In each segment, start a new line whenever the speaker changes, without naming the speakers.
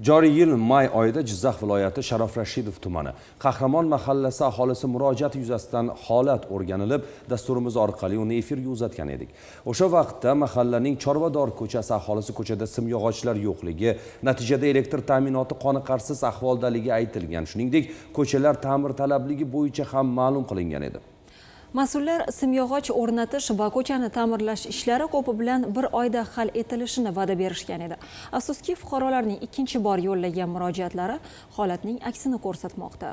joriy yil may oyida jizzax viloyati sharof rashidov tumani qahramon mahallasi aholisi murojaati yuzasidan holat o'rganilib dasturimiz orqali uni efirga uzatgan edik o'sha vaqtda mahallaning chorvador ko'chasi aholisi ko'chada simyog'ochlar yo'qligi natijada elektr ta'minoti qoniqarsiz ahvoldaligi aytilgan shuningdek ko'chalar talabligi bo'yicha ham ma'lum qilingan edi
mas'ullar simyog'och o'rnatish va ko'chani ta'mirlash ishlari qopi bilan bir oyda hal etilishini va'da berishgan edi afsuski fuqarolarning ikkinchi bor yo'llagan murojaatlari holatning aksini ko'rsatmoqda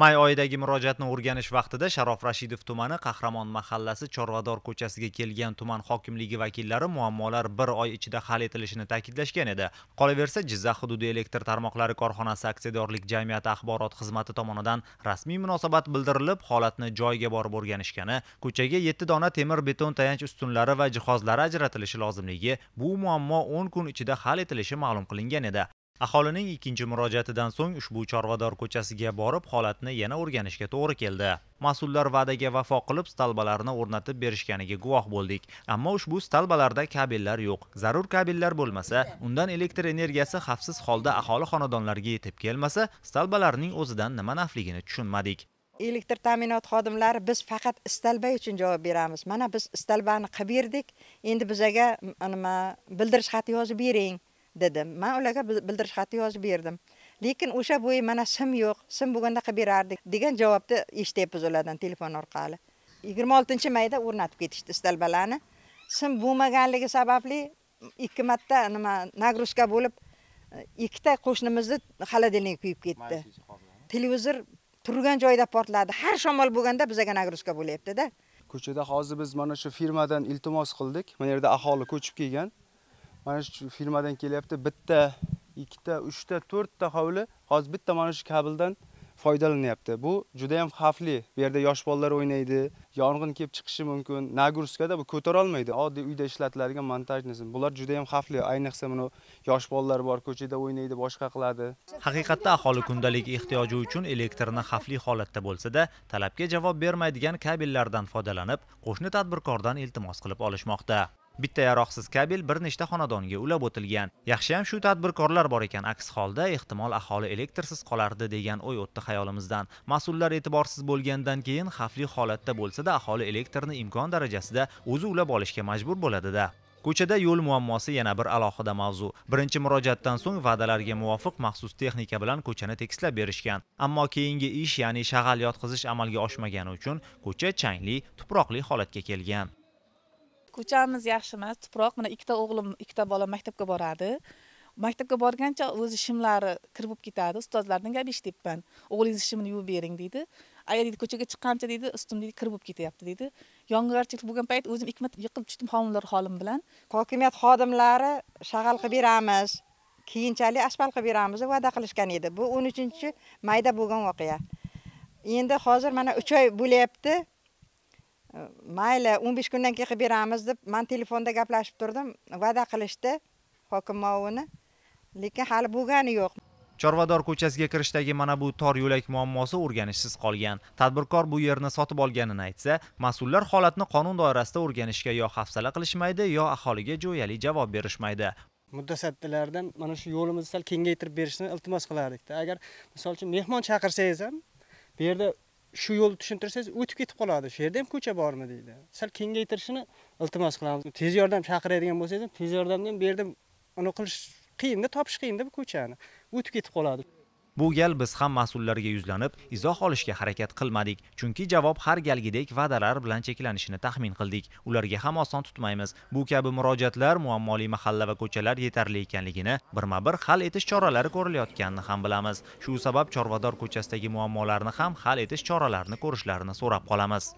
may oyidagi murojaatni o'rganish vaqtida sharof rashidov tumani qahramon mahallasi chorvador ko'chasiga kelgan tuman hokimligi vakillari muammolar bir oy ichida hal etilishini ta'kidlashgan edi qolaversa jizzax hududi elektr tarmoqlari korxonasi aksiyadorlik jamiyati axborot xizmati tomonidan rasmiy munosabat bildirilib holatni joyiga borib o'rganishgani ko'chaga yetti dona temir beton tayanch ustunlari va jihozlari ajratilishi lozimligi bu muammo o'n kun ichida hal etilishi ma'lum qilingan edi aholining ikkinchi murojaatidan so'ng ushbu chorvador ko'chasiga borib holatni yana o'rganishga to'g'ri keldi mas'ullar va'daga vafo qilib stalbalarni o'rnatib berishganiga guvoh bo'ldik ammo ushbu stalbalarda kabellar yo'q zarur kabellar bo'lmasa undan elektr energiyasi xavfsiz holda aholi xonadonlariga yetib kelmasa stalbalarning o'zidan nima nafligini tushunmadik
elektr ta'minot xodimlari biz faqat istalba uchun javob beramiz mana biz istalbani qilib berdik endi bizaga nima bildirish xati yozib bering dedim man ularga bildirish xati yazı berdim lekin o'sha bo'yi mana sim yo'q sim bo'lganda qibirardik. Degen degan javobni yapız oladan telefon orqali 26 oltinchi mayda o'rnatib ketishdi istalbalarni sim bo'lmaganligi sababli ikki matta nima nagruzka bo'lib ikkita qo'shnimizni холодильнигі kuyib ketdi televizor turgan joyida portladi har shamol bo'lganda bizaga nagruzka bo'lyaptida
ko'chada hozir biz mana shu firmadan iltimos qildik mana yerda aholi ko'chib kelgan mana shu firmadan kelyapti bitta ikkita uchta to'rtta hovli hozir bitta mana shu kabeldan foydalanyapti bu juda yam xavfli bu yerda yosh bolalar o'ynaydi yong'in kelib chiqishi mumkin nagruskada bu ko'tarolmaydi oddiy uyda ishlatiladigan montajni bular juda yam xavfli ayniqsa mana yosh bolalar bor ko'chada o'ynaydi boshqa qiladi haqiqatda aholi kundalik ehtiyoji uchun elektrni xavfli holatda bo'lsa-da talabga javob bermaydigan kabellardan foydalanib qo'shni tadbirkordan iltimos qilib olishmoqda bitta yaroqsiz kabel bir nechta xonadonga ulab o'tilgan yaxshiyam shu tadbirkorlar bor ekan aks holda ehtimol aholi elektrsiz qolardi degan o'y o'tdi xayolimizdan mas'ullar e'tiborsiz bo'lgandan keyin xavfli holatda bo'lsa-da aholi elektrni imkon darajasida o'zi ulab olishga majbur bo'ladi-da ko'chada yo'l muammosi yana bir alohida mavzu birinchi murojaatdan so'ng va'dalarga muvofiq maxsus texnika bilan ko'chani tekislab berishgan ammo keyingi ish ya'ni shag'al yotqizish amalga oshmagani uchun ko'cha changli tuproqli holatga kelgan
ko'chamiz yaxshi emas tuproq mana ikkita o'g'lim ikkita bola maktabga boradi maktabga borgancha o'zi shimlari kir bo'lib ketadi ustozlardan gap eshityapman o'g'lingizni shimini yuvib bering deydi aya deydi ko'chaga chiqqancha deydi ustim deydi kir bo'lib ketyapti deydi yog'ingarchilik bo'lgan payt o'zim ikki marta yiqilib tushdim homilador holim bilan hokimiyat xodimlari shag'al qilib beramiz keyinchalik ashpal qilib beramiz deb va'da qilishgan edi bu o'n uchinchi mayda bo'lgan voqea endi hozir mana uch oy bo'lyapti mayli 15 kundan keyin qilib beramiz deb men telefonda gaplashib turdim va'da qilishdi hokim mavuni lekin hali bo'lgani yo'q
chorvador ko'chasiga kirishdagi mana bu tor yo'lak muammosi o'rganishsiz qolgan tadbirkor bu yerni sotib olganini aytsa mas'ullar holatni qonun doirasida o'rganishga yo hafsala qilishmaydi yo aholiga jo'yali javob berishmaydi mutasaddilardan mana shu yo'limizni sal kengaytirib berishni iltimos qilardikda agar misol uchun mehmon chaqirsangiz ham bu yerda shu yo'lni tushuntirsangiz o'tib ketib qoladi shu yerda ham ko'cha bormi deydi sal kengaytirishini iltimos qilamiz tez yordam chaqiradigan bo'lsangiz tez yordamni ham bu yerda uni qilish qiyinda topish qiyinda bu ko'chani o'tib ketib qoladi bu gal biz ham mas'ullarga yuzlanib izoh olishga harakat qilmadik chunki javob har galgidek va'dalar bilan cheklanishini taxmin qildik ularga ham oson tutmaymiz bu kabi murojaatlar muammoli mahalla va ko'chalar yetarli ekanligini birma bir hal etish choralari ko'rilayotganini ham bilamiz shu sabab chorvador ko'chasidagi muammolarni ham hal etish choralarini ko'rishlarini so'rab qolamiz